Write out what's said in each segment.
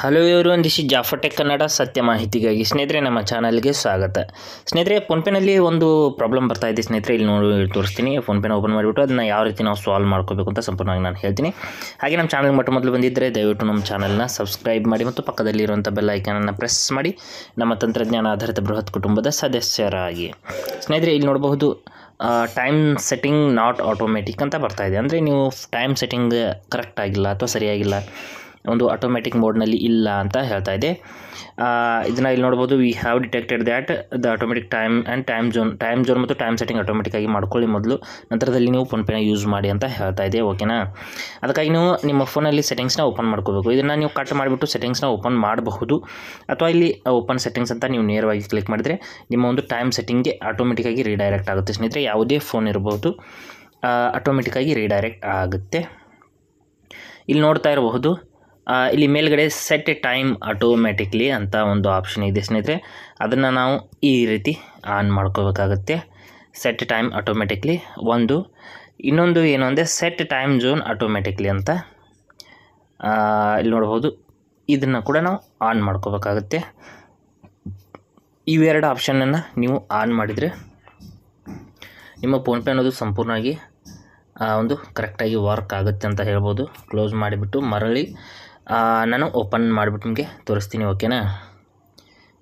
hello ಇವರು ಒಂದಿಷ್ಟು ಜಾಫಟೆ ಕನ್ನಡ ಸತ್ಯ ಮಾಹಿತಿಗಾಗಿ ಸ್ನೇಹಿತರೆ ನಮ್ಮ ಚಾನಲ್ಗೆ ಸ್ವಾಗತ ಸ್ನೇಹಿತರೆ ಫೋನ್ಪೇನಲ್ಲಿ ಒಂದು ಪ್ರಾಬ್ಲಮ್ ಬರ್ತಾ ಇದೆ ಸ್ನೇಹಿತರೆ ಇಲ್ಲಿ ನೋಡಿ ತೋರಿಸ್ತೀನಿ ಫೋನ್ಪೇನ ಓಪನ್ ಮಾಡಿಬಿಟ್ಟು ಅದನ್ನ ಯಾವ ರೀತಿ ನಾವು ಸಾಲ್ವ್ ಮಾಡ್ಕೋಬೇಕು ಅಂತ ಸಂಪೂರ್ಣವಾಗಿ ನಾನು ಹೇಳ್ತೀನಿ ಹಾಗೆ ನಮ್ಮ ಚಾನಲ್ಗೆ ಮೊಟ್ಟ ಮೊದಲು ಬಂದಿದ್ದರೆ ದಯವಿಟ್ಟು ನಮ್ಮ ಚಾನಲ್ನ ಸಬ್ಸ್ಕ್ರೈಬ್ ಮಾಡಿ ಮತ್ತು ಪಕ್ಕದಲ್ಲಿರುವಂಥ ಬೆಲ್ ಐಕನನ್ನು ಪ್ರೆಸ್ ಮಾಡಿ ನಮ್ಮ ತಂತ್ರಜ್ಞಾನ ಆಧಾರಿತ ಬೃಹತ್ ಕುಟುಂಬದ ಸದಸ್ಯರಾಗಿ ಸ್ನೇಹಿತರೆ ಇಲ್ಲಿ ನೋಡಬಹುದು ಟೈಮ್ ಸೆಟ್ಟಿಂಗ್ ನಾಟ್ ಆಟೋಮೆಟಿಕ್ ಅಂತ ಬರ್ತಾ ಇದೆ ಅಂದರೆ ನೀವು ಟೈಮ್ ಸೆಟ್ಟಿಂಗ್ ಕರೆಕ್ಟ್ ಆಗಿಲ್ಲ ಅಥವಾ ಸರಿಯಾಗಿಲ್ಲ ಒಂದು ಆಟೋಮೆಟಿಕ್ ಮೋಡ್ನಲ್ಲಿ ಇಲ್ಲ ಅಂತ ಹೇಳ್ತಾ ಇದೆ ಇದನ್ನು ಇಲ್ಲಿ ನೋಡ್ಬೋದು we have detected that the automatic time and time zone time zone ಮತ್ತು ಟೈಮ್ ಸೆಟ್ಟಿಂಗ್ ಆಟೋಮೆಟಿಕ್ಕಾಗಿ ಮಾಡ್ಕೊಳ್ಳಿ ಮೊದಲು ನಂತರದಲ್ಲಿ ನೀವು ಫೋನ್ಪೇನ ಯೂಸ್ ಮಾಡಿ ಅಂತ ಹೇಳ್ತಾ ಇದೆ ಓಕೆನಾ ಅದಕ್ಕಾಗಿ ನೀವು ನಿಮ್ಮ ಫೋನಲ್ಲಿ ಸೆಟ್ಟಿಂಗ್ಸ್ನ ಓಪನ್ ಮಾಡ್ಕೋಬೇಕು ಇದನ್ನು ನೀವು ಕಟ್ ಮಾಡಿಬಿಟ್ಟು ಸೆಟ್ಟಿಂಗ್ಸ್ನ ಓಪನ್ ಮಾಡಬಹುದು ಅಥವಾ ಇಲ್ಲಿ ಓಪನ್ ಸೆಟ್ಟಿಂಗ್ಸ್ ಅಂತ ನೀವು ನೇರವಾಗಿ ಕ್ಲಿಕ್ ಮಾಡಿದರೆ ನಿಮ್ಮ ಒಂದು ಟೈಮ್ ಸೆಟ್ಟಿಂಗ್ಗೆ ಆಟೋಮೆಟಿಕ್ಕಾಗಿ ರೀಡೈರೆಕ್ಟ್ ಆಗುತ್ತೆ ಸ್ನೇಹಿತರೆ ಯಾವುದೇ ಫೋನ್ ಇರಬಹುದು ಆಟೋಮೆಟಿಕ್ಕಾಗಿ ರೀಡೈರೆಕ್ಟ್ ಆಗುತ್ತೆ ಇಲ್ಲಿ ನೋಡ್ತಾ ಇರಬಹುದು ಇಲ್ಲಿ ಮೇಲ್ಗಡೆ ಸೆಟ್ ಟೈಮ್ ಆಟೋಮೆಟಿಕ್ಲಿ ಅಂತ ಒಂದು ಆಪ್ಷನ್ ಇದೆ ಸ್ನೇಹಿತರೆ ಅದನ್ನು ನಾವು ಈ ರೀತಿ ಆನ್ ಮಾಡ್ಕೋಬೇಕಾಗತ್ತೆ ಸೆಟ್ ಟೈಮ್ ಆಟೋಮೆಟಿಕ್ಲಿ ಒಂದು ಇನ್ನೊಂದು ಏನು ಅಂದರೆ ಸೆಟ್ ಟೈಮ್ ಝೋನ್ ಆಟೋಮೆಟಿಕ್ಲಿ ಅಂತ ಇಲ್ಲಿ ನೋಡ್ಬೋದು ಇದನ್ನು ಕೂಡ ನಾವು ಆನ್ ಮಾಡ್ಕೋಬೇಕಾಗತ್ತೆ ಇವೆರಡು ಆಪ್ಷನನ್ನು ನೀವು ಆನ್ ಮಾಡಿದರೆ ನಿಮ್ಮ ಫೋನ್ಪೇ ಅನ್ನೋದು ಸಂಪೂರ್ಣವಾಗಿ ಒಂದು ಕರೆಕ್ಟಾಗಿ ವರ್ಕ್ ಆಗುತ್ತೆ ಅಂತ ಹೇಳ್ಬೋದು ಕ್ಲೋಸ್ ಮಾಡಿಬಿಟ್ಟು ಮರಳಿ ನಾನು ಓಪನ್ ಮಾಡಿಬಿಟ್ಟು ನಿಮಗೆ ತೋರಿಸ್ತೀನಿ ಓಕೆನಾ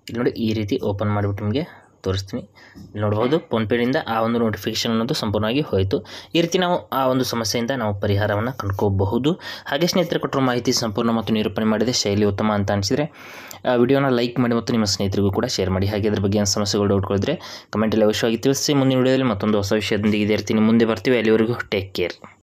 ಇಲ್ಲಿ ನೋಡಿ ಈ ರೀತಿ ಓಪನ್ ಮಾಡಿಬಿಟ್ಟು ನಿಮಗೆ ತೋರಿಸ್ತೀನಿ ಇಲ್ಲಿ ನೋಡ್ಬೋದು ಫೋನ್ಪೇನಿಂದ ಆ ಒಂದು ನೋಟಿಫಿಕೇಶನ್ ಅನ್ನೋದು ಸಂಪೂರ್ಣವಾಗಿ ಹೋಯಿತು ಈ ರೀತಿ ನಾವು ಆ ಒಂದು ಸಮಸ್ಯೆಯಿಂದ ನಾವು ಪರಿಹಾರವನ್ನು ಕಂಡುಕೋಬಹುದು ಹಾಗೆ ಸ್ನೇಹಿತರು ಕೊಟ್ಟರು ಮಾಹಿತಿ ಸಂಪೂರ್ಣ ಮತ್ತು ನಿರೂಪಣೆ ಮಾಡಿದೆ ಶೈಲಿ ಉತ್ತಮ ಅಂತ ಅನಿಸಿದರೆ ವಿಡಿಯೋನ ಲೈಕ್ ಮಾಡಿ ಮತ್ತು ನಿಮ್ಮ ಸ್ನೇಹಿತರಿಗೂ ಕೂಡ ಶೇರ್ ಮಾಡಿ ಹಾಗೆ ಅದ್ರ ಬಗ್ಗೆ ಏನು ಸಮಸ್ಯೆಗಳು ಡೌಟ್ಗಳಿದ್ರೆ ಕಮೆಂಟಲ್ಲಿ ಅವಶ್ಯವಾಗಿ ತಿಳಿಸಿ ಮುಂದಿನ ವಿಡಿಯೋದಲ್ಲಿ ಮತ್ತೊಂದು ಹೊಸ ವಿಷಯದೊಂದಿಗೆ ಇದೇ ಇರ್ತೀನಿ ಮುಂದೆ ಬರ್ತೀವಿ ಅಲ್ಲಿವರೆಗೂ ಟೇಕ್ ಕೇರ್